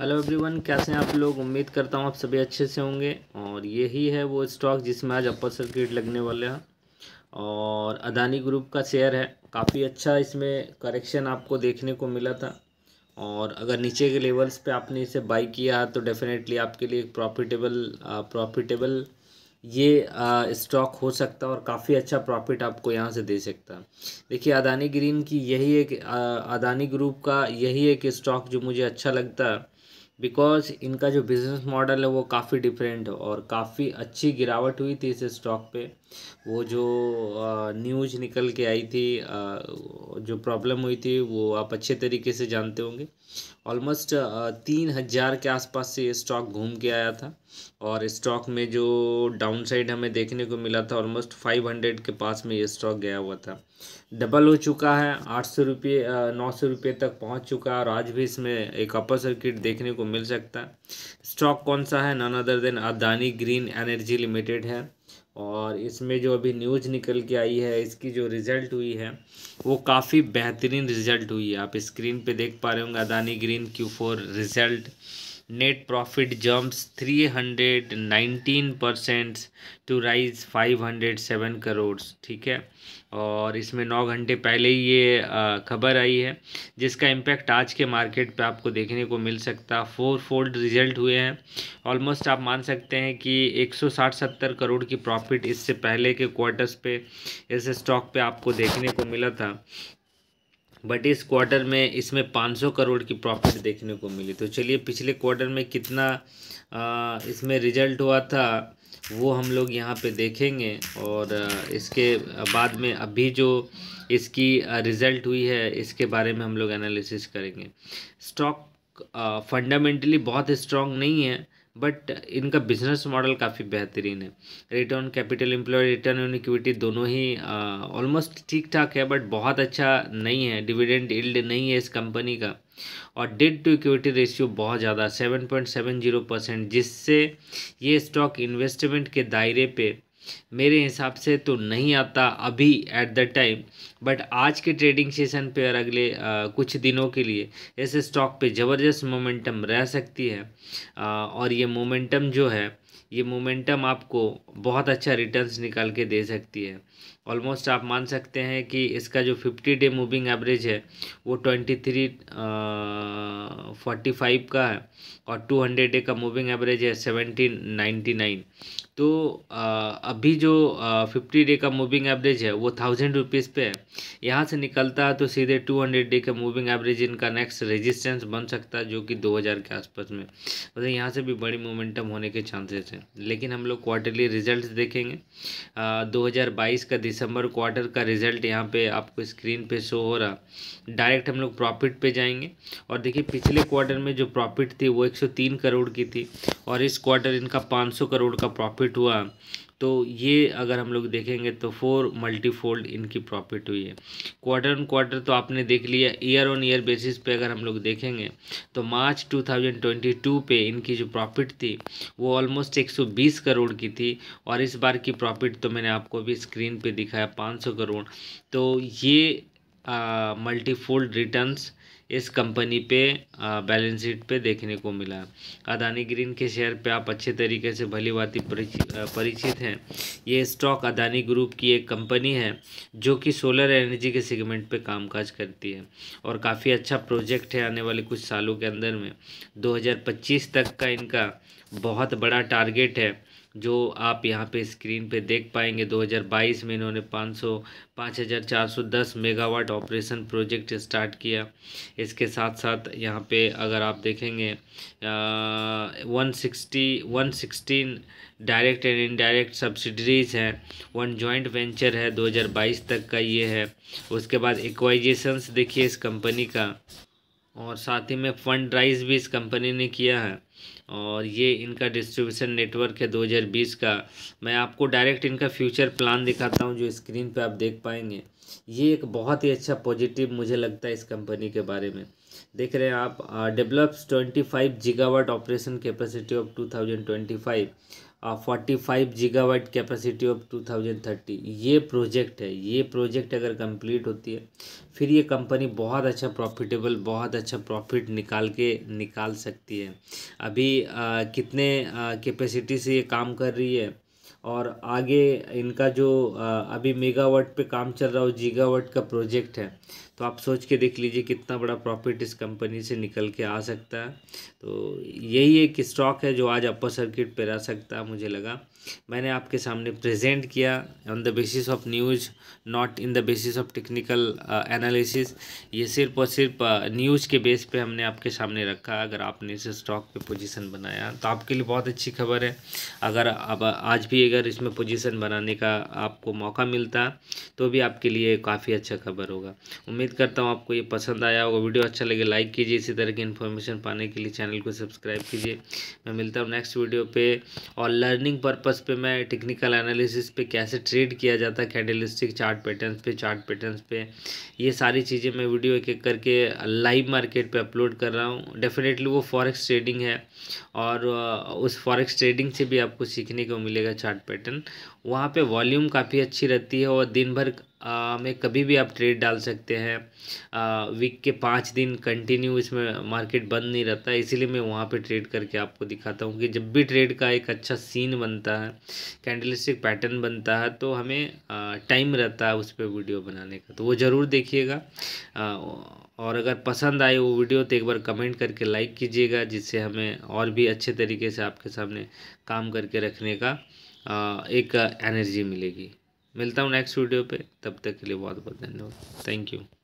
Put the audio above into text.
hello everyone कैसे हैं आप लोग उम्मीद करता हूँ आप सभी अच्छे से होंगे और यही है वो स्टॉक जिसमें आज अपर सर्किट लगने वाले हैं और अदानी ग्रुप का शेयर है काफ़ी अच्छा इसमें करेक्शन आपको देखने को मिला था और अगर नीचे के लेवल्स पे आपने इसे बाई किया तो डेफिनेटली आपके लिए एक प्रॉफिटेबल प्रॉफिटेबल ये स्टॉक हो सकता और काफ़ी अच्छा प्रॉफिट आपको यहाँ से दे सकता देखिए अदानी ग्रीन की यही एक अदानी ग्रुप का यही एक स्टॉक जो मुझे अच्छा लगता है बिकॉज इनका जो बिज़नेस मॉडल है वो काफ़ी डिफरेंट है और काफ़ी अच्छी गिरावट हुई थी इस स्टॉक पे वो जो न्यूज निकल के आई थी जो प्रॉब्लम हुई थी वो आप अच्छे तरीके से जानते होंगे ऑलमोस्ट तीन हज़ार के आसपास से ये स्टॉक घूम के आया था और स्टॉक में जो डाउन साइड हमें देखने को मिला था ऑलमोस्ट फाइव हंड्रेड के पास में ये स्टॉक गया हुआ था डबल हो चुका है आठ सौ रुपये नौ सौ रुपये तक पहुंच चुका है और आज भी इसमें एक अपर सर्किट देखने को मिल सकता है स्टॉक कौन सा है none other than Adani green energy limited है और इसमें जो अभी न्यूज़ निकल के आई है इसकी जो रिज़ल्ट हुई है वो काफ़ी बेहतरीन रिज़ल्ट हुई है आप स्क्रीन पे देख पा रहे होंगे Adani green Q four result net three hundred 319 percent to rise 507 crore ठीक है और इसमें नौ घंटे पहले ही ये खबर आई है जिसका इम्पैक्ट आज के मार्केट पे आपको देखने को मिल सकता फोर फोल्ड रिजल्ट हुए हैं ऑलमोस्ट आप मान सकते हैं कि 160-70 करोड़ की प्रॉफिट इससे पहले के क्वार्टर्स पे इस स्टॉक पे आपको देखने को मिला था बट इस क्वार्टर में इसमें 500 करोड़ की प्रॉफिट देखने को मिली तो चलिए पिछले क्वार्टर में कितना आ, इसमें रिजल्ट हुआ था वो हम लोग यहाँ पे देखेंगे और इसके बाद में अभी जो इसकी रिज़ल्ट हुई है इसके बारे में हम लोग एनालिसिस करेंगे स्टॉक फंडामेंटली बहुत स्ट्रॉन्ग नहीं है बट इनका बिजनेस मॉडल काफ़ी बेहतरीन है return capital employ return on equity दोनों ही ऑलमोस्ट ठीक ठाक है बट बहुत अच्छा नहीं है डिविडेंड इल्ड नहीं है इस कंपनी का और डेट टू इक्विटी रेशियो बहुत ज़्यादा seven point seven zero percent जिससे ये स्टॉक इन्वेस्टमेंट के दायरे पर मेरे हिसाब से तो नहीं आता अभी एट द टाइम बट आज के ट्रेडिंग सेशन पे और अगले आ, कुछ दिनों के लिए ऐसे स्टॉक पे ज़बरदस्त मोमेंटम रह सकती है आ, और ये मोमेंटम जो है ये मोमेंटम आपको बहुत अच्छा रिटर्न्स निकाल के दे सकती है ऑलमोस्ट आप मान सकते हैं कि इसका जो फिफ्टी डे मूविंग एवरेज है वो ट्वेंटी थ्री फोर्टी फाइव का है और टू हंड्रेड डे का मूविंग एवरेज है सेवेंटीन नाइन्टी नाइन तो आ, अभी जो फिफ्टी डे का मूविंग एवरेज है वो थाउजेंड रुपीज़ पे है यहाँ से निकलता है तो सीधे 200 डे का मूविंग एवरेज इनका नेक्स्ट रेजिस्टेंस बन सकता है जो कि 2000 के आसपास में मतलब तो यहाँ से भी बड़ी मोमेंटम होने के चांसेस हैं लेकिन हम लोग क्वार्टरली रिजल्ट देखेंगे आ, 2022 का दिसंबर क्वार्टर का रिजल्ट यहाँ पे आपको स्क्रीन पे शो हो रहा डायरेक्ट हम लोग प्रॉफिट पर जाएंगे और देखिए पिछले क्वार्टर में जो प्रॉफिट थी वो एक करोड़ की थी और इस क्वार्टर इनका पाँच करोड़ का प्रॉफिट हुआ तो ये अगर हम लोग देखेंगे तो फोर मल्टीफोल्ड इनकी प्रॉफिट हुई है क्वार्टर ऑन क्वार्टर तो आपने देख लिया ईयर ऑन ईयर बेसिस पे अगर हम लोग देखेंगे तो मार्च 2022 पे इनकी जो प्रॉफिट थी वो ऑलमोस्ट 120 करोड़ की थी और इस बार की प्रॉफिट तो मैंने आपको भी स्क्रीन पे दिखाया 500 करोड़ तो ये मल्टीफोल्ड रिटर्न्स इस कंपनी पे बैलेंस शीट पे देखने को मिला अदानी ग्रीन के शेयर पे आप अच्छे तरीके से भली भांति परिचित हैं ये स्टॉक अदानी ग्रुप की एक कंपनी है जो कि सोलर एनर्जी के सेगमेंट पे कामकाज करती है और काफ़ी अच्छा प्रोजेक्ट है आने वाले कुछ सालों के अंदर में 2025 तक का इनका बहुत बड़ा टारगेट है जो आप यहाँ पे स्क्रीन पे देख पाएंगे 2022 में इन्होंने 500 5410 मेगावाट ऑपरेशन प्रोजेक्ट स्टार्ट किया इसके साथ साथ यहाँ पे अगर आप देखेंगे one sixty one sixteen direct and indirect subsidiaries हैं वन जॉइंट वेंचर है 2022 तक का ये है उसके बाद एक्वाइजेशंस देखिए इस कंपनी का और साथ ही में फंड राइज भी इस कंपनी ने किया है और ये इनका डिस्ट्रीब्यूशन नेटवर्क है 2020 का मैं आपको डायरेक्ट इनका फ्यूचर प्लान दिखाता हूँ जो स्क्रीन पे आप देख पाएंगे ये एक बहुत ही अच्छा पॉजिटिव मुझे लगता है इस कंपनी के बारे में देख रहे हैं आप develops twenty five gigawatt operation capacity of five forty five gigawatt capacity of two thousand thirty ये प्रोजेक्ट है ये प्रोजेक्ट अगर कंप्लीट होती है फिर ये कंपनी बहुत अच्छा प्रॉफिटेबल बहुत अच्छा प्रॉफिट निकाल के निकाल सकती है अभी आ, कितने कैपेसिटी से ये काम कर रही है और आगे इनका जो आ, अभी मेगावाट पे काम चल रहा हो जीगावाट का प्रोजेक्ट है तो आप सोच के देख लीजिए कितना बड़ा प्रॉफिट इस कंपनी से निकल के आ सकता है तो यही एक स्टॉक है जो आज अपर सर्किट पर रह सकता है मुझे लगा मैंने आपके सामने प्रेजेंट किया on the basis of news not in the basis of technical analysis ये सिर्फ और सिर्फ न्यूज़ uh, के बेस पे हमने आपके सामने रखा अगर आपने इस स्टॉक पे पोजीशन बनाया तो आपके लिए बहुत अच्छी खबर है अगर अब uh, आज भी अगर इसमें पोजीशन बनाने का आपको मौका मिलता तो भी आपके लिए काफ़ी अच्छा खबर होगा उम्मीद उम्मीद करता हूँ आपको ये पसंद आया होगा वीडियो अच्छा लगे लाइक कीजिए इसी तरह की इन्फॉर्मेशन पाने के लिए चैनल को सब्सक्राइब कीजिए मैं मिलता हूँ नेक्स्ट वीडियो पे और लर्निंग पर्पस पे मैं टेक्निकल एनालिसिस पे कैसे ट्रेड किया जाता है कैंडलिस्टिक चार्ट पैटर्न्स पे चार्ट पैटर्न्स पे ये सारी चीज़ें मैं वीडियो एक एक करके लाइव मार्केट पर अपलोड कर रहा हूँ डेफिनेटली वो फॉरेक्स ट्रेडिंग है और उस फॉरेक्स ट्रेडिंग से भी आपको सीखने को मिलेगा चार्ट पैटर्न वहाँ पर वॉल्यूम काफ़ी अच्छी रहती है और दिन भर में कभी भी आप ट्रेड डाल सकते हैं वीक के पाँच दिन कंटिन्यू इसमें मार्केट बंद नहीं रहता है इसीलिए मैं वहाँ पे ट्रेड करके आपको दिखाता हूँ कि जब भी ट्रेड का एक अच्छा सीन बनता है कैंडलिस्टिक पैटर्न बनता है तो हमें टाइम रहता है उस पर वीडियो बनाने का तो वो ज़रूर देखिएगा और अगर पसंद आए वो वीडियो तो एक बार कमेंट करके लाइक कीजिएगा जिससे हमें और भी अच्छे तरीके से आपके सामने काम करके रखने का एक एनर्जी मिलेगी मिलता हूँ नेक्स्ट वीडियो पे तब तक के लिए बहुत बहुत धन्यवाद थैंक यू